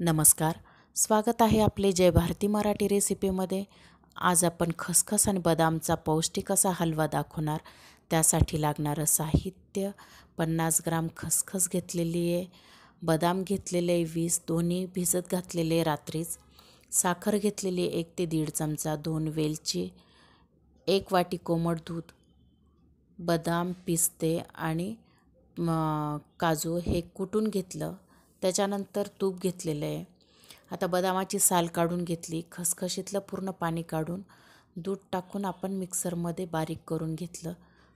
नमस्कार स्वागत आहे आपले जय भारती मराठी रेसिपीमध्ये आज आपण खसखस आणि बदामचा पौष्टिक असा हलवा दाखवणार त्यासाठी लागणारं साहित्य पन्नास ग्राम खसखस घेतलेली आहे बदाम घेतलेले वीस दोन्ही भिजत घातलेले रात्रीच साखर घेतलेली एक ते दीड चमचा दोन वेलची एक वाटी कोमट दूध बदाम पिस्ते आणि काजू हे कुटून घेतलं त्याच्यानंतर तूप घेतलेलं आहे आता बदामाची साल काढून घेतली खसखशीतलं पूर्ण पाणी काढून दूध टाकून आपण मिक्सरमध्ये बारीक करून घेतलं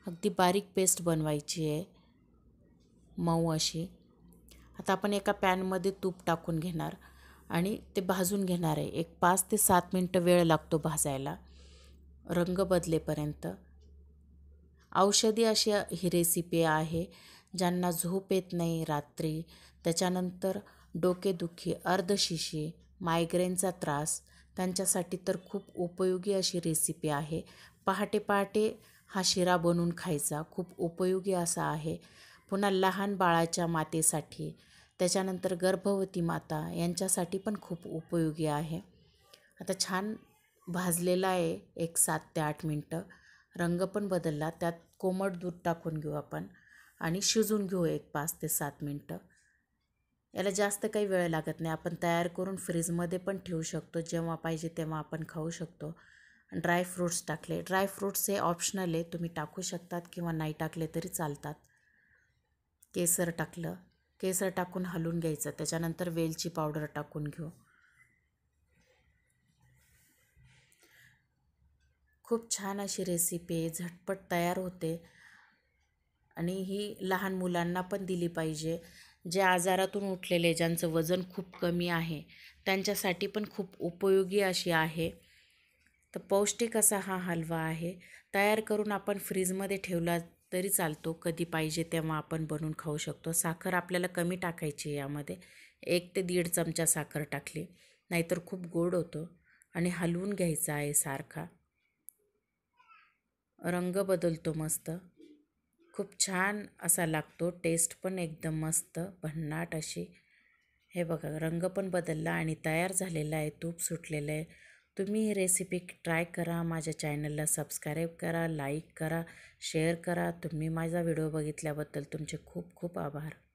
अगदी बारीक पेस्ट बनवायची आहे मऊ अशी आता आपण एका पॅनमध्ये तूप टाकून घेणार आणि ते भाजून घेणार आहे एक पाच ते सात मिनटं वेळ लागतो भाजायला रंग बदलेपर्यंत औषधी अशी ही रेसिपी आहे ज्यांना झोप येत नाही रात्री त्याच्यानंतर डोकेदुखी अर्धशिशी मायग्रेनचा त्रास त्यांच्यासाठी तर खूप उपयोगी अशी रेसिपी आहे पहाटे पहाटे हा शिरा बनवून खायचा खूप उपयोगी असा आहे पुन्हा लहान बाळाच्या मातेसाठी त्याच्यानंतर गर्भवती माता यांच्यासाठी पण खूप उपयोगी आहे आता छान भाजलेला आहे एक सात ते आठ मिनटं रंग पण बदलला त्यात कोमट दूध टाकून घेऊ आपण आणि शिजून घेऊ एक पाच ते सात मिनटं याला जास्त काही वेळ लागत नाही आपण तयार करून फ्रीजमध्ये पण ठेवू शकतो जेव्हा पाहिजे तेव्हा आपण खाऊ शकतो ड्राय फ्रूट्स टाकले ड्राय फ्रूट्स हे ऑप्शनल आहे तुम्ही टाकू शकतात किंवा नाही टाकले तरी चालतात केसर टाकलं केसर टाकून हलून घ्यायचं त्याच्यानंतर वेलची पावडर टाकून घेऊ खूप छान अशी रेसिपी आहे झटपट तयार होते आणि ही लहान मुलांना पण दिली पाहिजे जे आजारातून उठलेले ज्यांचं वजन खूप कमी आहे त्यांच्यासाठी पण खूप उपयोगी अशी आहे तर पौष्टिक असा हा हलवा आहे तयार करून आपण फ्रीजमध्ये ठेवला तरी चालतो कधी पाहिजे तेव्हा आपण बनवून खाऊ शकतो साखर आपल्याला कमी टाकायची यामध्ये एक ते दीड चमचा साखर टाकली नाहीतर खूप गोड होतो आणि हलवून घ्यायचा आहे सारखा रंग बदलतो मस्त खूप छान असा लागतो टेस्ट पण एकदम मस्त भन्नाट अशी हे बघा रंग पण बदलला आणि तयार झालेला आहे तूप सुटलेलं आहे तुम्ही ही रेसिपी ट्राय करा माझ्या चॅनलला सबस्क्राईब करा लाईक करा शेअर करा तुम्ही माझा व्हिडिओ बघितल्याबद्दल तुमचे खूप खूप आभार